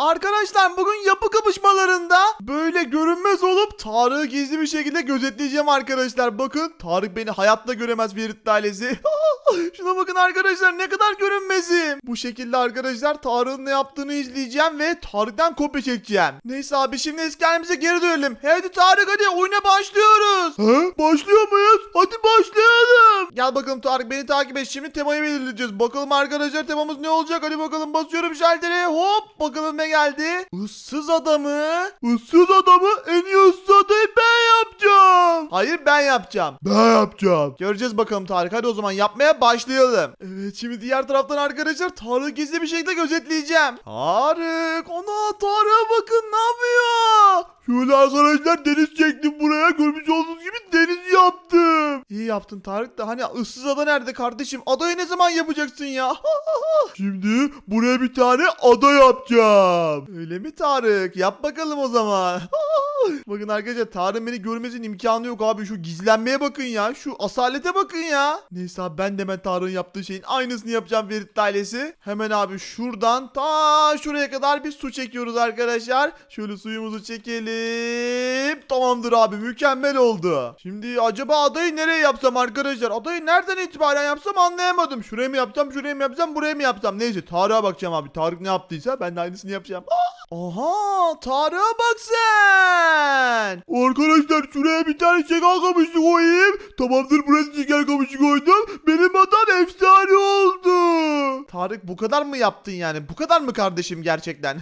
Arkadaşlar bugün yapı kapışmalarında böyle görünmez olup Tarık'ı gizli bir şekilde gözetleyeceğim arkadaşlar. Bakın Tarık beni hayatta göremez Ferit ailesi. Şuna bakın arkadaşlar ne kadar görünmezim. Bu şekilde arkadaşlar Tarık'ın ne yaptığını izleyeceğim ve Tarık'tan kopya çekeceğim. Neyse abi şimdi eski halimize geri dönelim. Hadi Tarık hadi oyuna başlıyoruz. He? Başlıyor muyuz? Hadi başlayalım. Gel bakalım Tarık beni takip et. Şimdi temayı belirleyeceğiz. Bakalım arkadaşlar temamız ne olacak? Hadi bakalım basıyorum şalteri. Hop bakalım ben geldi. Issız adamı. Issız adamı en iyi ıssız adayı ben yapacağım. Hayır ben yapacağım. Ben yapacağım. Göreceğiz bakalım Tarık. Hadi o zaman yapmaya başlayalım. Evet şimdi diğer taraftan arkadaşlar Tarık gizli bir şekilde gözetleyeceğim. Tarık. Ona Tarık'a bakın ne yapıyor? Şöyle arkadaşlar deniz çektim buraya. Görmüş olduğunuz gibi deniz yaptım. Tanrım. İyi yaptın Tarık da hani ıssız ada nerede kardeşim? Adayı ne zaman yapacaksın ya? Şimdi buraya bir tane ada yapacağım. Öyle mi Tarık? Yap bakalım o zaman. bakın arkadaşlar Tarık beni görmesinin imkanı yok abi. Şu gizlenmeye bakın ya. Şu asalete bakın ya. Neyse abi ben de hemen Tarık'ın yaptığı şeyin aynısını yapacağım Ferit ailesi. Hemen abi şuradan ta şuraya kadar bir su çekiyoruz arkadaşlar. Şöyle suyumuzu çekelim. Tamamdır abi mükemmel oldu. Şimdi acaba adayı ne nereye yapsam arkadaşlar? Adayı nereden itibaren yapsam anlayamadım. Şuraya mı yapsam, şuraya mı yapsam, buraya mı yapsam? Neyse Tarık'a bakacağım abi. Tarık ne yaptıysa ben de aynısını yapacağım. Aha Tarık'a bak sen. Arkadaşlar şuraya bir tane şeker kamışı koyayım. Tamamdır burası şeker kamışı koydum. Benim adım Adam efsane oldu. Tarık bu kadar mı yaptın yani? Bu kadar mı kardeşim gerçekten?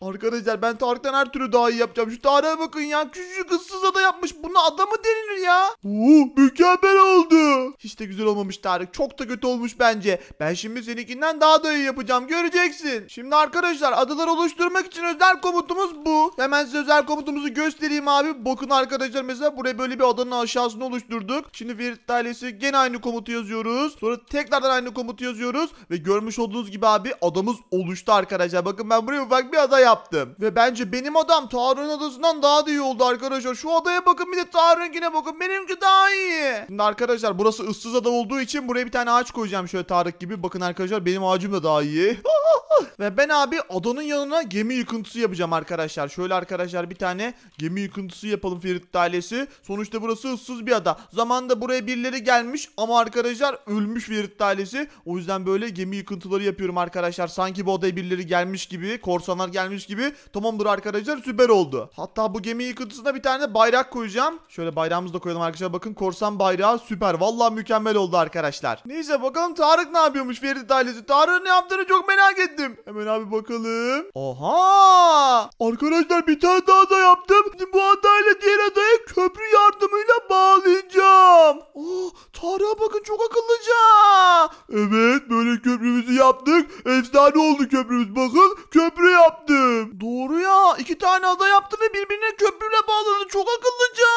Arkadaşlar ben Tarık'tan her türlü daha iyi yapacağım. Şu Tarık'a bakın ya. Küçücük ıssız da yapmış. Buna adamı denilir ya. Oo, mükemmel oldu. Hiç de güzel olmamış Tarık. Çok da kötü olmuş bence. Ben şimdi seninkinden daha da iyi yapacağım. Göreceksin. Şimdi arkadaşlar adalar oluşturmak için özel komutumuz bu. Hemen size özel komutumuzu göstereyim abi. Bakın arkadaşlar mesela buraya böyle bir adanın aşağısını oluşturduk. Şimdi Ferit ailesi gene aynı komutu yazıyoruz yazıyoruz. Sonra tekrardan aynı komutu yazıyoruz. Ve görmüş olduğunuz gibi abi adamız oluştu arkadaşlar. Bakın ben buraya ufak bir ada yaptım. Ve bence benim adam Tarun adasından daha da iyi oldu arkadaşlar. Şu adaya bakın bir de Tarık'ınkine bakın. Benimki daha iyi. Şimdi arkadaşlar burası ıssız ada olduğu için buraya bir tane ağaç koyacağım şöyle Tarık gibi. Bakın arkadaşlar benim ağacım da daha iyi. Ve ben abi adanın yanına gemi yıkıntısı yapacağım arkadaşlar. Şöyle arkadaşlar bir tane gemi yıkıntısı yapalım Ferit ailesi. Sonuçta burası ıssız bir ada. Zamanında buraya birileri gelmiş ama arkadaşlar ölmüş Ferit ailesi. O yüzden böyle gemi yıkıntıları yapıyorum arkadaşlar. Sanki bu odaya birileri gelmiş gibi. Korsanlar gelmiş gibi. Tamamdır arkadaşlar süper oldu. Hatta bu gemi yıkıntısına bir tane de bayrak koyacağım. Şöyle bayrağımızı da koyalım arkadaşlar. Bakın korsan bayrağı süper. Vallahi mükemmel oldu arkadaşlar. Neyse bakalım Tarık ne yapıyormuş Ferit ailesi. Tarık ne yaptığını çok merak ettim. Hemen abi bakalım. Oha! Arkadaşlar bir tane daha da yaptım. Bu adayla diğer adaya köprü yardımıyla bağlayacağım. Oh, Tarık'a bakın çok akıllıca amca. Evet böyle köprümüzü yaptık. Efsane oldu köprümüz. Bakın köprü yaptım. Doğru ya. iki tane ada yaptım ve birbirine köprüyle bağladı. Çok akıllıca.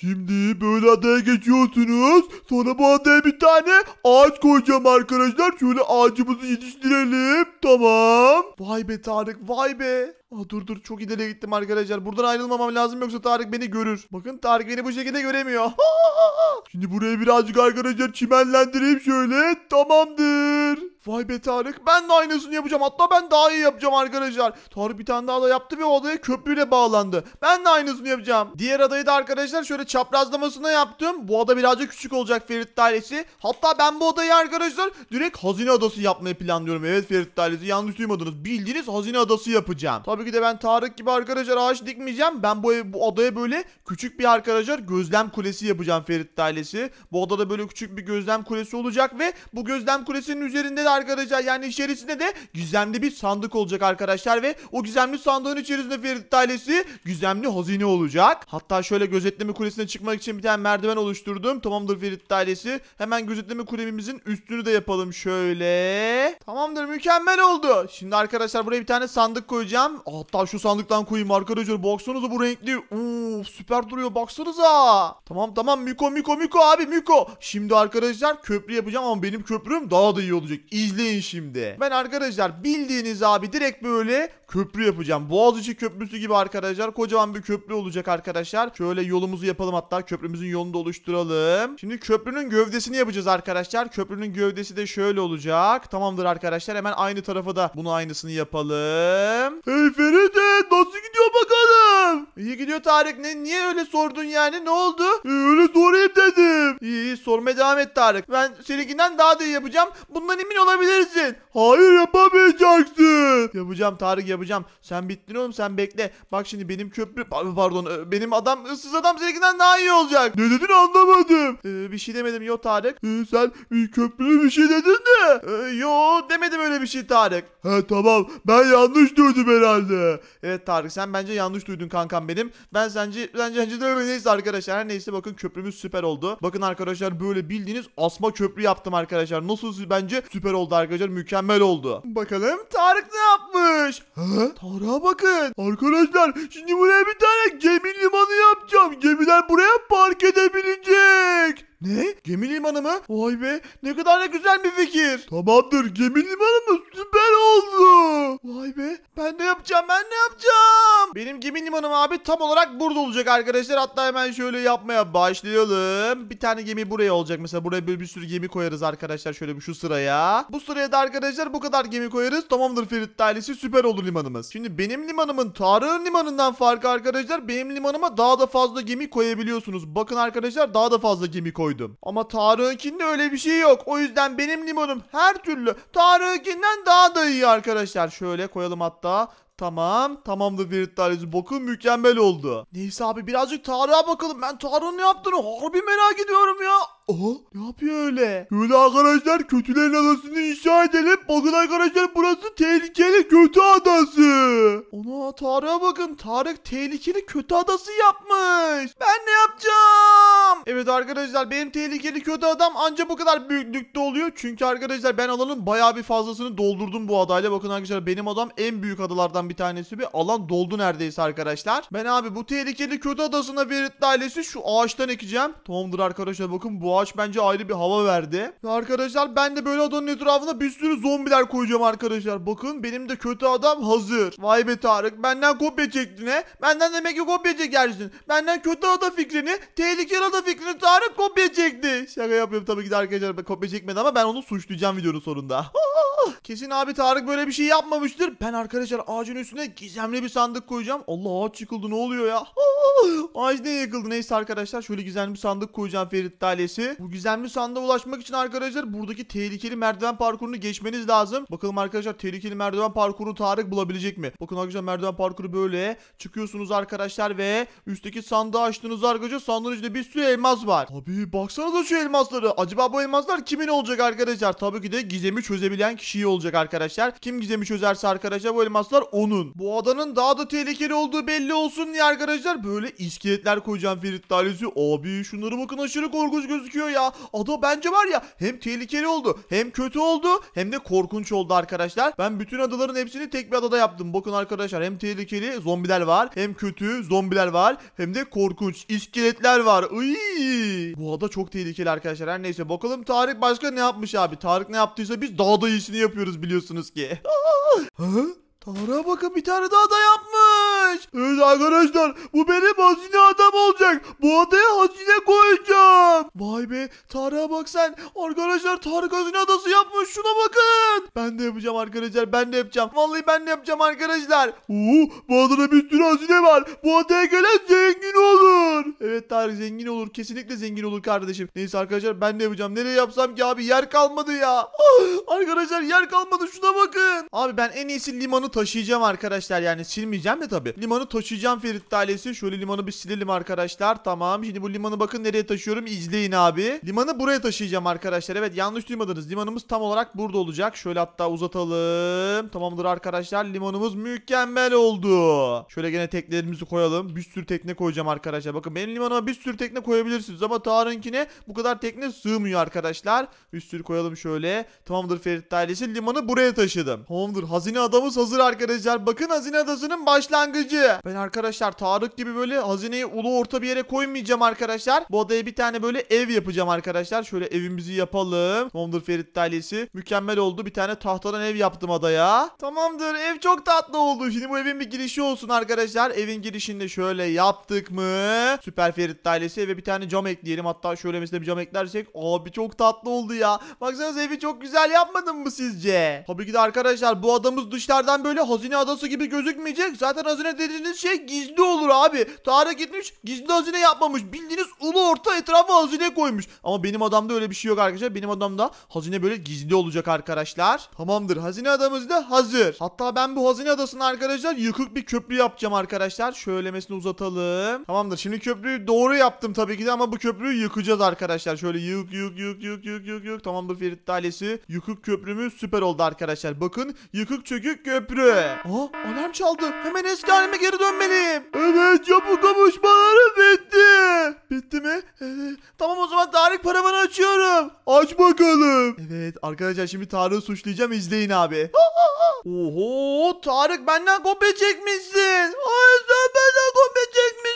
Şimdi böyle adaya geçiyorsunuz. Sonra bu adaya bir tane ağaç koyacağım arkadaşlar. Şöyle ağacımızı yetiştirelim. Tamam. Vay be Tarık vay be. Aa, dur dur çok ileriye gittim arkadaşlar. Buradan ayrılmamam lazım yoksa Tarık beni görür. Bakın Tarık beni bu şekilde göremiyor. Şimdi buraya birazcık arkadaşlar çimenlendireyim şöyle. Tamamdır. Vay be Tarık ben de aynısını yapacağım. Hatta ben daha iyi yapacağım arkadaşlar. Tarık bir tane daha da yaptı ve o köprüyle bağlandı. Ben de aynısını yapacağım. Diğer adayı da arkadaşlar şöyle çaprazlamasına yaptım. Bu ada birazcık küçük olacak Ferit dairesi. Hatta ben bu odayı arkadaşlar direkt hazine adası yapmayı planlıyorum. Evet Ferit dairesi yanlış duymadınız. Bildiğiniz hazine adası yapacağım. Tabii ki de ben Tarık gibi arkadaşlar ağaç dikmeyeceğim. Ben bu, ev, bu adaya böyle küçük bir arkadaşlar gözlem kulesi yapacağım Ferit dairesi. Bu adada böyle küçük bir gözlem kulesi olacak ve bu gözlem kulesinin üzerinde arkadaşlar yani içerisinde de gizemli bir sandık olacak arkadaşlar ve o gizemli sandığın içerisinde Ferit ailesi gizemli hazine olacak. Hatta şöyle gözetleme kulesine çıkmak için bir tane merdiven oluşturdum. Tamamdır Ferit ailesi. Hemen gözetleme kulemimizin üstünü de yapalım şöyle. Tamamdır mükemmel oldu. Şimdi arkadaşlar buraya bir tane sandık koyacağım. Hatta şu sandıktan koyayım arkadaşlar. Baksanıza bu renkli. Uf süper duruyor baksanıza. Tamam tamam Miko Miko Miko abi Miko. Şimdi arkadaşlar köprü yapacağım ama benim köprüm daha da iyi olacak. İzleyin şimdi. Ben arkadaşlar bildiğiniz abi direkt böyle köprü yapacağım. Boğaziçi köprüsü gibi arkadaşlar. Kocaman bir köprü olacak arkadaşlar. Şöyle yolumuzu yapalım hatta köprümüzün yolunu da oluşturalım. Şimdi köprünün gövdesini yapacağız arkadaşlar. Köprünün gövdesi de şöyle olacak. Tamamdır arkadaşlar. Hemen aynı tarafa da bunu aynısını yapalım. Hey Feride nasıl gidiyor bakalım? İyi gidiyor Tarık. Ne, niye öyle sordun yani? Ne oldu? Ee, öyle sorayım dedim. İyi, iyi sormaya devam et Tarık. Ben seninkinden daha da iyi yapacağım. Bundan emin ol olabilirsin. Hayır yapamayacaksın. Yapacağım Tarık yapacağım. Sen bittin oğlum sen bekle. Bak şimdi benim köprü pardon e, benim adam ıssız adam seninkinden daha iyi olacak. Ne dedin anlamadım. Ee, bir şey demedim yo Tarık. Ee, sen bir köprülü bir şey dedin de. Ee, yo demedim öyle bir şey Tarık. He tamam ben yanlış duydum herhalde. Evet Tarık sen bence yanlış duydun kankam benim. Ben sence bence bence de neyse arkadaşlar. neyse bakın köprümüz süper oldu. Bakın arkadaşlar böyle bildiğiniz asma köprü yaptım arkadaşlar. Nasıl bence süper oldu oldu arkadaşlar. Mükemmel oldu. Bakalım Tarık ne yapmış? Ha? Tarık'a bakın. Arkadaşlar şimdi buraya bir tane gemi limanı yapacağım. Gemiler buraya park edebilecek. Ne? Gemi limanı mı? Vay be ne kadar ne güzel bir fikir. Tamamdır gemi limanı mı? Süper oldu. Vay be ben ne yapacağım ben ne yapacağım? Benim gemi limanım abi tam olarak burada olacak arkadaşlar. Hatta hemen şöyle yapmaya başlayalım. Bir tane gemi buraya olacak mesela. Buraya böyle bir sürü gemi koyarız arkadaşlar şöyle bir şu sıraya. Bu sıraya da arkadaşlar bu kadar gemi koyarız. Tamamdır Ferit talisi süper olur limanımız. Şimdi benim limanımın Tarık'ın limanından farkı arkadaşlar benim limanıma daha da fazla gemi koyabiliyorsunuz. Bakın arkadaşlar daha da fazla gemi koy koydum. Ama Tarık'ınkinde öyle bir şey yok. O yüzden benim limonum her türlü Tarık'ınkinden daha da iyi arkadaşlar. Şöyle koyalım hatta. Tamam. Tamamdır Veritales'in bakın mükemmel oldu. Neyse abi birazcık Tarık'a bakalım. Ben Tarık'ın ne yaptığını harbi merak ediyorum ya. Aha ne yapıyor öyle? Öyle arkadaşlar kötülerin adasını inşa edelim. Bakın arkadaşlar burası tehlikeli kötü adası. Ona Tarık'a bakın. Tarık tehlikeli kötü adası yapmış. Ben ne yapacağım? Evet arkadaşlar benim tehlikeli kötü adam anca bu kadar büyüklükte oluyor. Çünkü arkadaşlar ben alanın bayağı bir fazlasını doldurdum bu adayla. Bakın arkadaşlar benim adam en büyük adalardan bir tanesi. Bir alan doldu neredeyse arkadaşlar. Ben abi bu tehlikeli kötü adasına Verit ailesi şu ağaçtan ekeceğim. Tamamdır arkadaşlar bakın bu ağaç bence ayrı bir hava verdi. arkadaşlar ben de böyle adanın etrafına bir sürü zombiler koyacağım arkadaşlar. Bakın benim de kötü adam hazır. Vay be Tarık benden kopya çektin he. Benden demek ki kopya çekersin. Benden kötü ada fikrini tehlikeli ada fikrini şimdi Tarık kopya çekti. Şaka yapıyorum tabii ki de arkadaşlar kopya çekmedi ama ben onu suçlayacağım videonun sonunda. Kesin abi Tarık böyle bir şey yapmamıştır. Ben arkadaşlar ağacın üstüne gizemli bir sandık koyacağım. Allah ağaç yıkıldı ne oluyor ya? Ağaç ne yıkıldı? Neyse arkadaşlar şöyle gizemli bir sandık koyacağım Ferit talesi. Bu gizemli sandığa ulaşmak için arkadaşlar buradaki tehlikeli merdiven parkurunu geçmeniz lazım. Bakalım arkadaşlar tehlikeli merdiven parkurunu Tarık bulabilecek mi? Bakın arkadaşlar merdiven parkuru böyle. Çıkıyorsunuz arkadaşlar ve üstteki sandığı açtığınız arkadaşlar sandığın içinde bir sürü elmas var. Abi baksanıza şu elmasları. Acaba bu elmaslar kimin olacak arkadaşlar? Tabii ki de gizemi çözebilen kişi iyi olacak arkadaşlar. Kim gizemi çözerse arkadaşlar bu elmaslar onun. Bu adanın daha da tehlikeli olduğu belli olsun diye arkadaşlar böyle iskeletler koyacağım Ferit Dalesi. Abi şunları bakın aşırı korkunç gözüküyor ya. Ada bence var ya hem tehlikeli oldu hem kötü oldu hem de korkunç oldu arkadaşlar. Ben bütün adaların hepsini tek bir adada yaptım. Bakın arkadaşlar hem tehlikeli zombiler var hem kötü zombiler var hem de korkunç iskeletler var. iyi Bu ada çok tehlikeli arkadaşlar. Her neyse bakalım Tarık başka ne yapmış abi? Tarık ne yaptıysa biz daha da iyisini yapıyoruz biliyorsunuz ki. Aa! Ha? Tarık'a bakın bir tane daha da yapmış varmış. Evet arkadaşlar bu benim hazine adam olacak. Bu adaya hazine koyacağım. Vay be Tarık'a bak sen. Arkadaşlar Tarık hazine adası yapmış. Şuna bakın. Ben de yapacağım arkadaşlar. Ben de yapacağım. Vallahi ben de yapacağım arkadaşlar. Oo, bu adada bir sürü hazine var. Bu adaya gelen zengin olur. Evet Tarık zengin olur. Kesinlikle zengin olur kardeşim. Neyse arkadaşlar ben de yapacağım. Nereye yapsam ki abi yer kalmadı ya. Ah, arkadaşlar yer kalmadı. Şuna bakın. Abi ben en iyisi limanı taşıyacağım arkadaşlar. Yani silmeyeceğim de tabii limanı taşıyacağım Ferit ailesi. Şöyle limanı bir silelim arkadaşlar. Tamam. Şimdi bu limanı bakın nereye taşıyorum. İzleyin abi. Limanı buraya taşıyacağım arkadaşlar. Evet yanlış duymadınız. Limanımız tam olarak burada olacak. Şöyle hatta uzatalım. Tamamdır arkadaşlar. Limanımız mükemmel oldu. Şöyle gene teknelerimizi koyalım. Bir sürü tekne koyacağım arkadaşlar. Bakın benim limanıma bir sürü tekne koyabilirsiniz. Ama Tarık'ınkine bu kadar tekne sığmıyor arkadaşlar. Bir sürü koyalım şöyle. Tamamdır Ferit ailesi. Limanı buraya taşıdım. Tamamdır. Hazine adamız hazır arkadaşlar. Bakın hazine adasının başlangıcı kişi. Ben arkadaşlar Tarık gibi böyle hazineyi ulu orta bir yere koymayacağım arkadaşlar. Bu adaya bir tane böyle ev yapacağım arkadaşlar. Şöyle evimizi yapalım. Tamamdır Ferit ailesi. Mükemmel oldu. Bir tane tahtadan ev yaptım adaya. Tamamdır ev çok tatlı oldu. Şimdi bu evin bir girişi olsun arkadaşlar. Evin girişinde şöyle yaptık mı? Süper Ferit ailesi ve bir tane cam ekleyelim. Hatta şöyle mesela bir cam eklersek. Abi çok tatlı oldu ya. Baksanıza evi çok güzel yapmadın mı sizce? Tabii ki de arkadaşlar bu adamız dışlardan böyle hazine adası gibi gözükmeyecek. Zaten hazine de dediğiniz şey gizli olur abi. Tarık gitmiş gizli hazine yapmamış. Bildiğiniz ulu orta etrafa hazine koymuş. Ama benim adamda öyle bir şey yok arkadaşlar. Benim adamda hazine böyle gizli olacak arkadaşlar. Tamamdır hazine adamız da hazır. Hatta ben bu hazine adasını arkadaşlar yıkık bir köprü yapacağım arkadaşlar. Şöylemesini uzatalım. Tamamdır şimdi köprüyü doğru yaptım tabii ki de ama bu köprüyü yıkacağız arkadaşlar. Şöyle yık yık yık yık yık yık yık. Tamamdır Ferit ailesi. Yıkık köprümüz süper oldu arkadaşlar. Bakın yıkık çökük köprü. Aa alarm çaldı. Hemen eski halime geri dönmeliyim. Evet yapı kavuşmaları bitti. Bitti mi? Ee, tamam o zaman Tarık paravanı açıyorum. Aç bakalım. Evet arkadaşlar şimdi Tarık'ı suçlayacağım izleyin abi. Oho Tarık benden kopya çekmişsin. O yüzden benden kopya çekmişsin.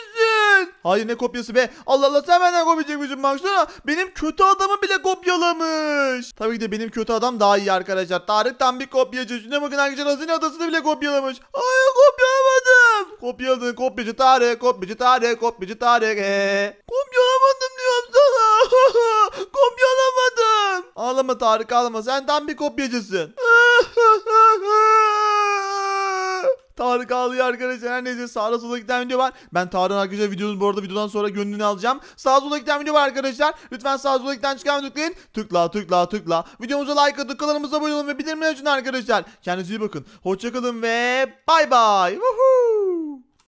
Hayır. Hayır ne kopyası be. Allah Allah sen benden kopya çekmişsin baksana. Benim kötü adamı bile kopyalamış. Tabii ki de benim kötü adam daha iyi arkadaşlar. Tarık tam bir kopyacı. Şuna bakın arkadaşlar hazine adasını bile kopyalamış. Hayır kopyalamadım. Kopyaladın kopyacı Tarık. Kopyacı Tarık. Kopyacı Tarık. Ee, kopyalamadım diyorum sana. kopyalamadım. Ağlama Tarık ağlama. Sen tam bir kopyacısın. Tarık ağlıyor arkadaşlar. Her neyse sağda solda giden video var. Ben Tarık'ın arkadaşlar videonun bu arada videodan sonra gönlünü alacağım. Sağda solda giden video var arkadaşlar. Lütfen sağda solda giden çıkan tıklayın. Tıkla tıkla tıkla. Videomuza like atın. Kanalımıza abone olun ve bildirimler açın arkadaşlar. Kendinize iyi bakın. Hoşçakalın ve bay bay. Woohoo.